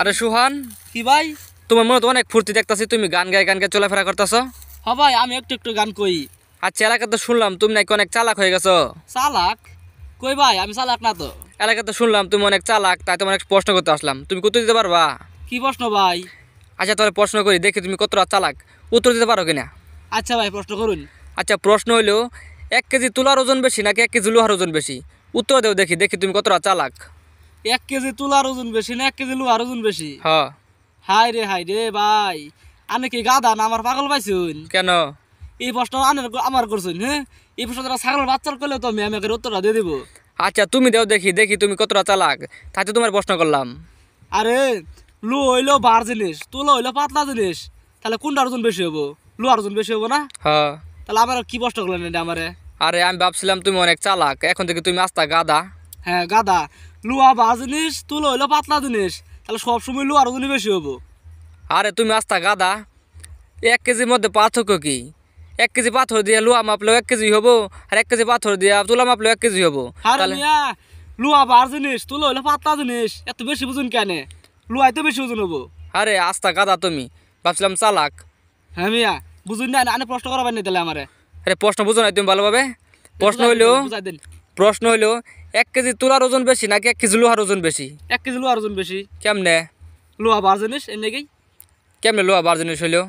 আরে সুহান কি ভাই তোমার মনে তো অনেক ফুর্তি দেখতেছি তুমি গান গায়ে গান গায়ে চলাফেরা করতেছ হ ভাই আমি একটু একটু গান কই আচ্ছা এলাকা তো শুনলাম তুমি নাকি অনেক চালাক হয়ে গেছো চালাক কই ভাই আমি চালাক না তো এলাকা তো শুনলাম তুমি অনেক চালাক তাই তোমার একটা প্রশ্ন করতে আসলাম তুমি কত দিতে পারবা কি প্রশ্ন ভাই আচ্ছা তাহলে প্রশ্ন করি দেখি তুমি কতটা চালাক উত্তর দিতে পারো কিনা আচ্ছা ভাই প্রশ্ন করুন আচ্ছা প্রশ্ন হলো এক কেজি তুলার ওজন বেশি নাকি এক কেজি লোহার ওজন বেশি উত্তর দেও দেখি দেখি তুমি কতটা চালাক এক কেজি তুলার ওজন বেশি না এক কেজি লোহার ওজন বেশি হ্যাঁ হাই রে হাই রে ভাই আনে কি গাধা না আমার পাগল পাইছুন কেন এই প্রশ্ন আনের আমার করছুন হ্যাঁ এই প্রশ্নটা ছাগলের বাচ্চার করলে তো আমি আমি উত্তরটা দিয়ে দেবো আচ্ছা তুমি দেও দেখি দেখি তুমি কতটা চালাক তাতে তোমার প্রশ্ন করলাম আরে লো হইলো বার জিনিস তুলো হইলো পাতলা জিনিস তাহলে কোনটা ওজন বেশি হবো লোহার ওজন বেশি হবো না হ্যাঁ তাহলে আমার কি প্রশ্ন করলেন এটা আমারে আরে আমি ভাবছিলাম তুমি অনেক চালাক এখন থেকে তুমি আস্তা গাদা হ্যাঁ গাদা লোহা বা জিনিস তুলো হইলো পাতলা জিনিস তাহলে সবসময় লোহার গুলি বেশি হবো আরে তুমি আস্তা গাদা এক কেজির মধ্যে পার্থক্য কি এক কেজি পাথর দিয়ে লোহা মাপলেও এক কেজি হবো আর এক কেজি পাথর দিয়ে তুলা মাপলেও এক কেজি হবো লুয়া লোহা বার জিনিস তুলো হইলো পাতলা জিনিস এত বেশি বুঝুন কেন লোহাই তো বেশি ওজন হবো আরে আস্তা গাদা তুমি ভাবছিলাম চালাক হ্যাঁ মিয়া বুঝুন না প্রশ্ন করাবার নি তাহলে আমারে আরে প্রশ্ন বুঝো না তুমি ভালোভাবে প্রশ্ন হইলো প্রশ্ন হইলো এক কেজি তুলার ওজন বেশি নাকি এক কেজি লোহার ওজন বেশি এক কেজি লোহার ওজন বেশি কেমনে লোহা বার জিনিস এনেকেই কেমনে লোহা বার জিনিস হইলো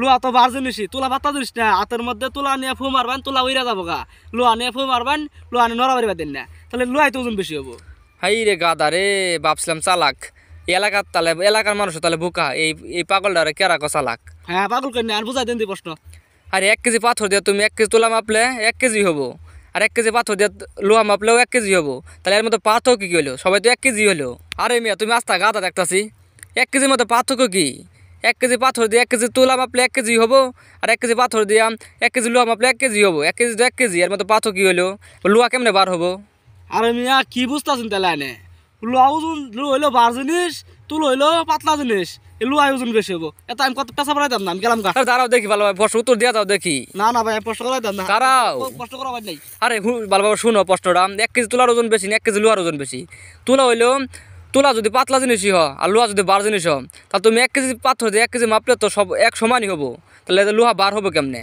লোহা তো বার জিনিসই তোলা পাতা জিনিস না হাতের মধ্যে তুলা নিয়ে ফু মারবেন তুলা উইরা যাবো গা লোহা নিয়ে ফু মারবেন লোহা নিয়ে নড়া বাড়ি না তাহলে লোহাই তো ওজন বেশি হবো হাই রে গাদা রে ভাবছিলাম চালাক এলাকার তালে এলাকার মানুষ তাহলে বোকা এই এই পাগলটা কেরা চালাক হ্যাঁ পাগল কেন আর বুঝাই দেন প্রশ্ন আর এক কেজি পাথর দিয়ে তুমি এক কেজি তোলা মাপলে এক কেজি হবো আর এক কেজি পাথর দিয়ে লোহা মাপলেও এক কেজি হবো তাহলে এর মতো পাথর কী হলো সবাই তো এক কেজি হলো আরে মিয়া তুমি আস্তা গাদা দেখতাছি এক কেজির মতো পার্থক্য কী এক কেজি পাথর দিয়ে এক কেজি তোলা মাপলে এক কেজি হবো আর এক কেজি পাথর দিয়ে এক কেজি লোহা মাপলে এক কেজি হবো এক কেজি তো এক কেজি এর মতো পাথর কী হলো লোহা কেমনে বার হবো আরে মিয়া কী বুঝতেছেন তাহলে ওজন লো হইলো বার জিনিস তুলো হইলো পাতলা জিনিস এলো ওজন বেশি হবো এটা আমি কত পেশা বাড়াই দাম না আমি গেলাম দাঁড়াও দেখি ভালো ভাই প্রশ্ন উত্তর দিয়া যাও দেখি না না ভাই প্রশ্ন করাই দাম না দাঁড়াও প্রশ্ন করা নাই আরে ভালো ভাবে শুনো প্রশ্নটা এক কেজি তুলার ওজন বেশি এক কেজি লোহার ওজন বেশি তুলা হইলো তোলা যদি পাতলা জিনিসই হয় আর লোহা যদি বার জিনিস হ তা তুমি এক কেজি পাথর দিয়ে এক কেজি মাপলে তো সব এক সমানই হবো তাহলে লোহা বার হবে কেমনে